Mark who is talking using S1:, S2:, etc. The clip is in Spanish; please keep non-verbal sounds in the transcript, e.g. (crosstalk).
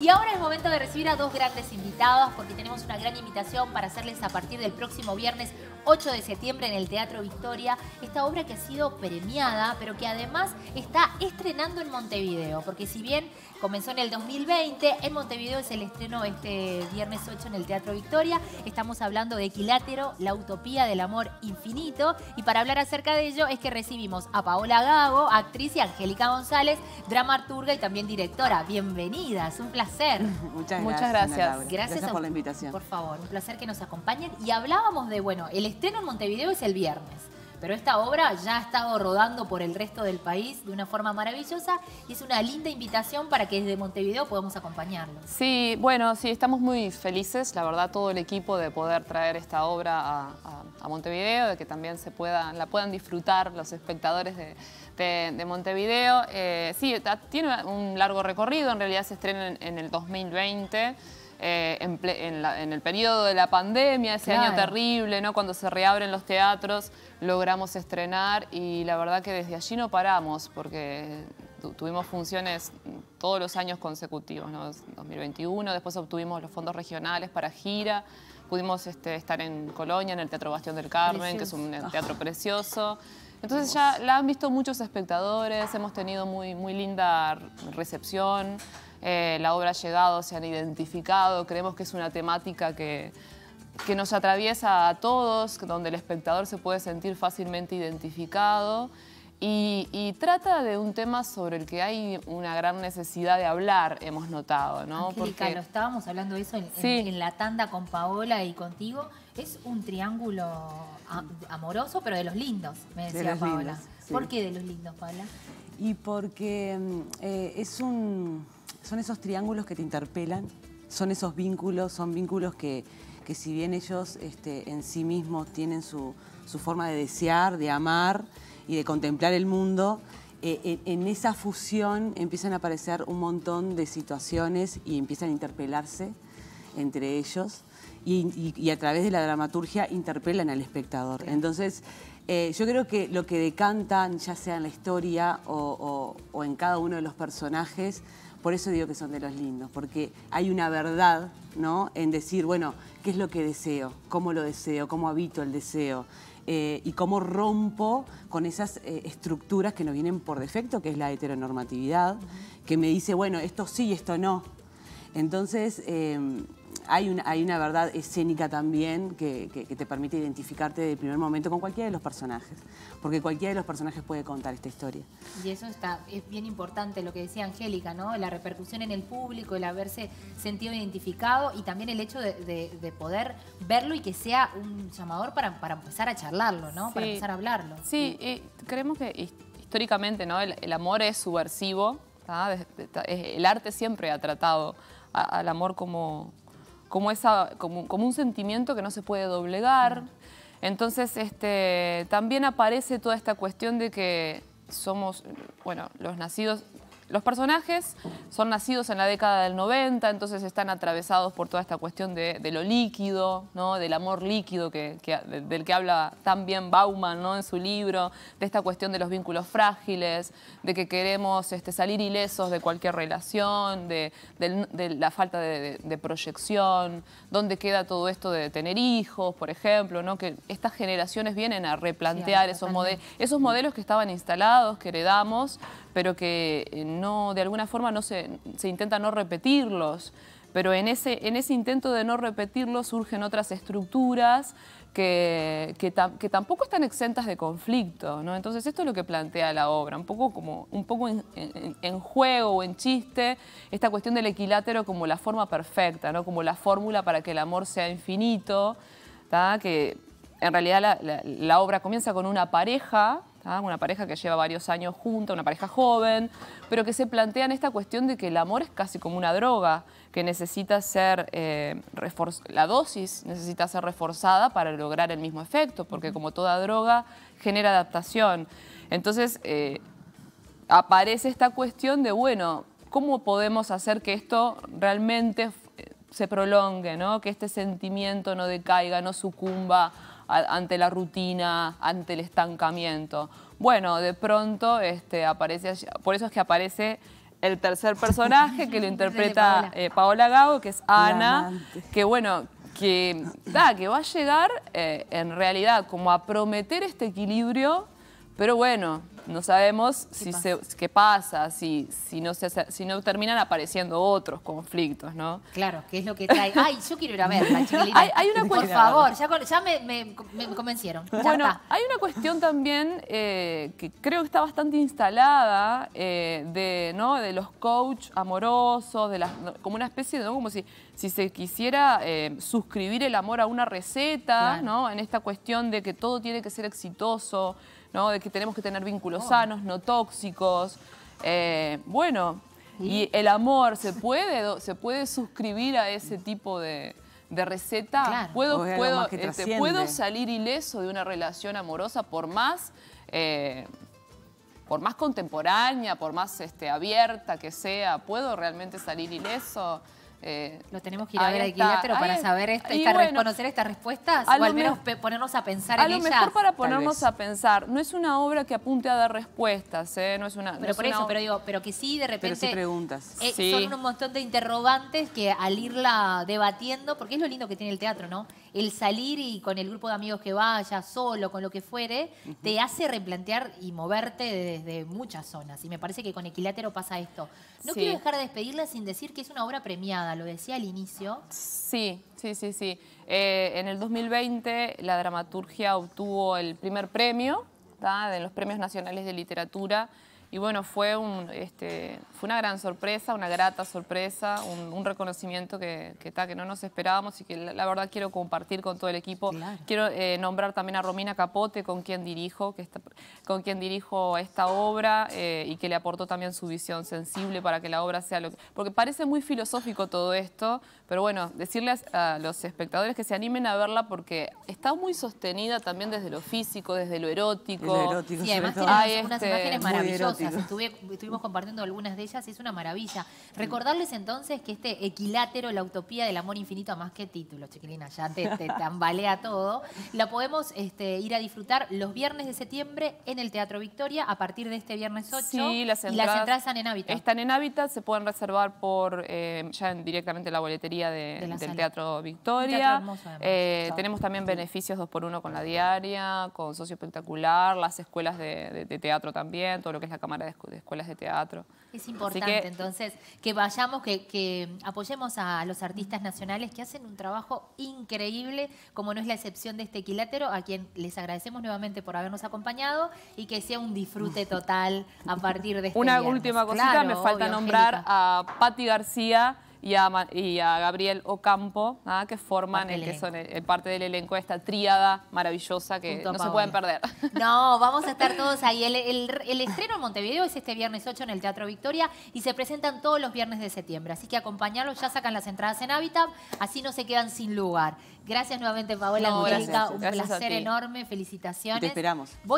S1: Y ahora es momento de recibir a dos grandes invitadas porque tenemos una gran invitación para hacerles a partir del próximo viernes 8 de septiembre en el Teatro Victoria, esta obra que ha sido premiada, pero que además está estrenando en Montevideo, porque si bien comenzó en el 2020, en Montevideo se el estreno este viernes 8 en el Teatro Victoria, estamos hablando de Equilátero, la utopía del amor infinito, y para hablar acerca de ello es que recibimos a Paola Gago, actriz y Angélica González, dramaturga y también directora. Bienvenidas, un placer (laughs) Muchas gracias. Muchas gracias. Gracias, por la invitación. Por favor, un placer que nos acompañen. Y hablábamos de, bueno, el estreno en Montevideo es el viernes. Pero esta obra ya ha estado rodando por el resto del país de una forma maravillosa y es una linda invitación para que desde Montevideo podamos acompañarlo.
S2: Sí, bueno, sí, estamos muy felices, la verdad, todo el equipo de poder traer esta obra a, Montevideo, de que también se pueda, la puedan disfrutar los espectadores de, de Montevideo. Eh, sí, tiene un largo recorrido, en realidad se estrena en, el 2020. Eh, en, el periodo de la pandemia, ese año terrible, ¿no? cuando se reabren los teatros, logramos estrenar y la verdad que desde allí no paramos porque tuvimos funciones todos los años consecutivos, 2021, después obtuvimos los fondos regionales para gira, pudimos este, estar en Colonia, en el Teatro Bastión del Carmen, que es un teatro precioso. Entonces ya la han visto muchos espectadores, hemos tenido muy, muy linda recepción, eh, la obra ha llegado, se han identificado, creemos que es una temática que, que nos atraviesa a todos, donde el espectador se puede sentir fácilmente identificado. Y, trata de un tema sobre el que hay una gran necesidad de hablar, hemos notado, ¿no? Porque...
S1: estábamos hablando de eso en, la tanda con Paola y contigo, es un triángulo amoroso, pero de los lindos, me decía Paola. ¿Por qué de los lindos, Paola?
S3: Y porque mm, eh, es un, son esos triángulos que te interpelan, son esos vínculos, son vínculos que, si bien ellos este, en sí mismos tienen su, su, forma de desear, de amar y de contemplar el mundo, eh, en, esa fusión empiezan a aparecer un montón de situaciones y empiezan a interpelarse entre ellos y, a través de la dramaturgia interpelan al espectador. Entonces, eh, yo creo que lo que decantan, ya sea en la historia o, en cada uno de los personajes, por eso digo que son de los lindos, porque hay una verdad ¿no? en decir, bueno, ¿qué es lo que deseo? ¿Cómo lo deseo? ¿Cómo habito el deseo? Eh, y cómo rompo con esas eh, estructuras que nos vienen por defecto, que es la heteronormatividad, que me dice, bueno, esto sí, esto no. Entonces, hay una, verdad escénica también que, te permite identificarte desde el primer momento con cualquiera de los personajes, porque cualquiera de los personajes puede contar esta historia.
S1: Y eso está, es bien importante lo que decía Angélica, ¿no? La repercusión en el público, el haberse sentido identificado y también el hecho de, poder verlo y que sea un llamador para, empezar a charlarlo, ¿no? Para empezar a hablarlo. Sí, eh, creemos que
S2: históricamente ¿no? el, amor es subversivo, el arte siempre ha tratado al amor como, como, esa, como, un sentimiento que no se puede doblegar. Entonces, este, también aparece toda esta cuestión de que somos, bueno, los nacidos los personajes son nacidos en la década del 90, entonces están atravesados por toda esta cuestión de, lo líquido, ¿no? del amor líquido que, del que habla tan bien Bauman ¿no? en su libro, de esta cuestión de los vínculos frágiles, de que queremos este, salir ilesos de cualquier relación, de, la falta de, proyección, dónde queda todo esto de tener hijos, por ejemplo, ¿no? que estas generaciones vienen a replantear esos, modelos, esos modelos que estaban instalados, que heredamos, pero que eh, de alguna forma no se, intenta no repetirlos, pero en ese, intento de no repetirlos surgen otras estructuras que, tampoco están exentas de conflicto. ¿no? Entonces esto es lo que plantea la obra, un poco, como, un poco en, juego o en chiste, esta cuestión del equilátero como la forma perfecta, ¿no? como la fórmula para que el amor sea infinito, que en realidad la obra comienza con una pareja, una pareja que lleva varios años junta, una pareja joven, pero que se plantean esta cuestión de que el amor es casi como una droga, que necesita ser, eh, la dosis necesita ser reforzada para lograr el mismo efecto, porque como toda droga genera adaptación. Entonces eh, aparece esta cuestión de, bueno, ¿cómo podemos hacer que esto realmente eh, se prolongue, que este sentimiento no decaiga, no sucumba ante la rutina, ante el estancamiento. Bueno, de pronto este, aparece, por eso es que aparece el tercer personaje que lo (laughs) interpreta eh, Paola Gago, que es Ana, que bueno, que, que va a llegar eh, en realidad como a prometer este equilibrio, pero bueno, no sabemos si qué pasa, si, si, no se, si no terminan apareciendo otros conflictos, ¿no? Claro, que es lo que trae.
S1: Ay, yo quiero ir a ver Hay, Por favor, ya, me, convencieron. bueno,
S2: hay una cuestión también eh, que creo que está bastante instalada eh, de, ¿no? de los coach amorosos, de las, como una especie de, como si, si se quisiera eh, suscribir el amor a una receta, ¿no? En esta cuestión de que todo tiene que ser exitoso. ¿no? De que tenemos que tener vínculos oh. sanos, no tóxicos. Eh, bueno, y el amor, ¿se puede, ¿se puede suscribir a ese tipo de, receta? ¿Puedo, ¿Puedo este, salir ileso de una relación amorosa por más... Eh, por más contemporánea, por más este, abierta que sea, ¿puedo realmente salir ileso? Eh, lo tenemos que ir a ver a Equilátero para saber esta, conocer estas
S1: respuestas o al menos ponernos a pensar
S2: en ellas. A lo mejor para ponernos a pensar. No es una obra que apunte a dar respuestas, ¿eh? No es una... Pero por eso, pero digo,
S1: pero que sí de repente... Pero preguntas. Eh, son un montón de interrogantes que al irla debatiendo, porque es lo lindo que tiene el teatro, ¿no? El salir y con el grupo de amigos que vaya, solo, con lo que fuere, te hace replantear y moverte desde muchas zonas. Y me parece que con Equilátero pasa esto. No quiero dejar de despedirla sin decir que es una obra premiada lo decía al inicio.
S2: Sí, sí, sí, sí. Eh, en el 2020 la dramaturgia obtuvo el primer premio de los premios nacionales de literatura y bueno, fue, un, este, fue una gran sorpresa, una grata sorpresa, un, reconocimiento que, que, no nos esperábamos y que la, verdad quiero compartir con todo el equipo. Quiero eh, nombrar también a Romina Capote, con quien dirijo, que está, con quien dirijo esta obra eh, y que le aportó también su visión sensible para que la obra sea lo que... Porque parece muy filosófico todo esto, pero bueno, decirles a los espectadores que se animen a verla porque está muy
S1: sostenida también desde lo físico, desde lo erótico. y además tiene unas este, imágenes maravillosas estuvimos compartiendo algunas de ellas es una maravilla. Recordarles entonces que este equilátero, la utopía del amor infinito, más que título, chiquilina, ya te, (laughs) tambalea todo, la podemos este, ir a disfrutar los viernes de septiembre en el Teatro Victoria a partir de este viernes 8. y las entradas están
S2: en Hábitat. Están en Hábitat, se pueden reservar por eh, ya directamente la boletería del Teatro Victoria. Eh, tenemos también beneficios 2 por 1 con la diaria, con Socio Espectacular, las escuelas de, teatro también, todo lo que es la de, escuelas de teatro.
S1: Es importante, entonces, que vayamos, que, apoyemos a los artistas nacionales que hacen un trabajo increíble, como no es la excepción de este equilátero, a quien les agradecemos nuevamente por habernos acompañado y que sea un disfrute total a partir de este Una última cosita, me falta nombrar a Patti García, y
S2: a, Gabriel Ocampo, ¿ah? que forman el, que son parte del elenco de esta tríada maravillosa que no se pueden perder.
S1: (laughs) No, vamos a estar todos ahí. El, estreno en Montevideo es este viernes 8 en el Teatro Victoria y se presentan todos los viernes de septiembre. Así que acompañarlos, ya sacan las entradas en Habitat, así no se quedan sin lugar. Gracias nuevamente, Paola no, Un placer enorme, felicitaciones. Te esperamos. Voy